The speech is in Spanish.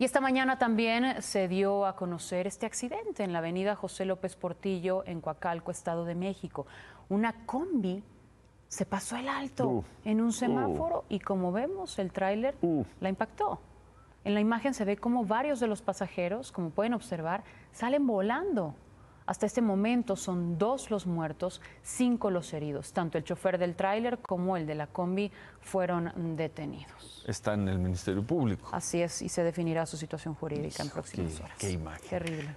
Y esta mañana también se dio a conocer este accidente en la avenida José López Portillo, en Coacalco, Estado de México. Una combi se pasó el alto en un semáforo y como vemos el tráiler la impactó. En la imagen se ve como varios de los pasajeros, como pueden observar, salen volando hasta este momento son dos los muertos, cinco los heridos. Tanto el chofer del tráiler como el de la combi fueron detenidos. Está en el Ministerio Público. Así es, y se definirá su situación jurídica en próximas horas. Qué imagen. Terrible.